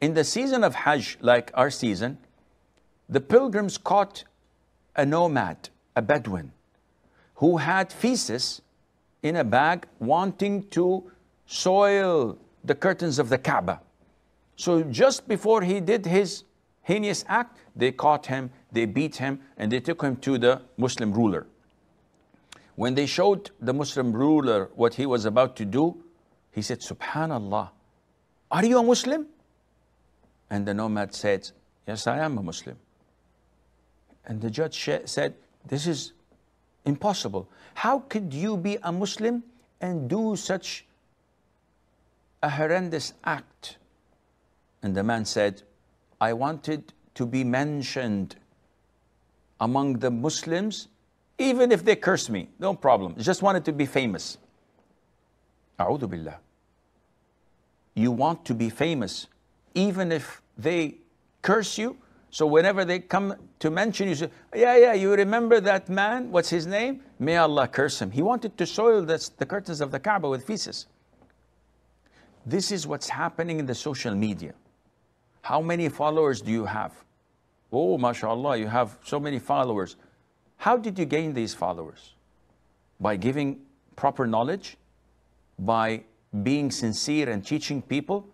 in the season of Hajj, like our season, the pilgrims caught a nomad, a Bedouin, who had feces in a bag wanting to soil the curtains of the Kaaba. So just before he did his heinous act, they caught him, they beat him, and they took him to the Muslim ruler. When they showed the Muslim ruler what he was about to do, he said, Subhanallah, are you a Muslim? And the nomad said, Yes, I am a Muslim. And the judge said, This is impossible. How could you be a Muslim and do such a horrendous act? And the man said, I wanted to be mentioned among the Muslims, even if they curse me, no problem. Just wanted to be famous. A'udhu billah. You want to be famous even if they curse you. So whenever they come to mention you, say, yeah, yeah, you remember that man? What's his name? May Allah curse him. He wanted to soil the, the curtains of the Kaaba with feces. This is what's happening in the social media. How many followers do you have? Oh, mashallah, you have so many followers. How did you gain these followers? By giving proper knowledge, by being sincere and teaching people,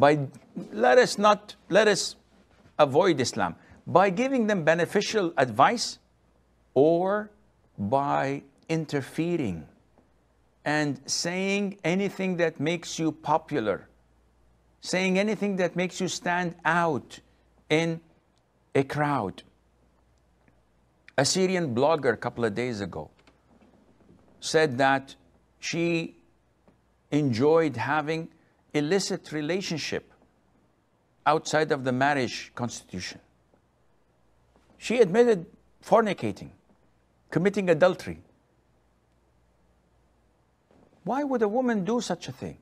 by let us not let us avoid Islam by giving them beneficial advice or by interfering and saying anything that makes you popular, saying anything that makes you stand out in a crowd. A Syrian blogger a couple of days ago said that she enjoyed having illicit relationship outside of the marriage constitution. She admitted fornicating, committing adultery. Why would a woman do such a thing?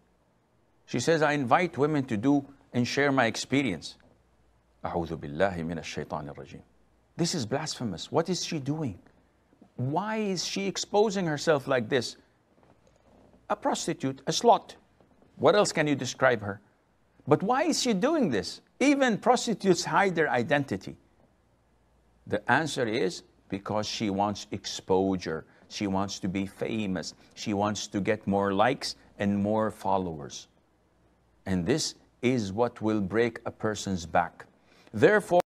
She says, I invite women to do and share my experience. This is blasphemous. What is she doing? Why is she exposing herself like this? A prostitute, a slut. What else can you describe her? But why is she doing this? Even prostitutes hide their identity. The answer is because she wants exposure. She wants to be famous. She wants to get more likes and more followers. And this is what will break a person's back. Therefore,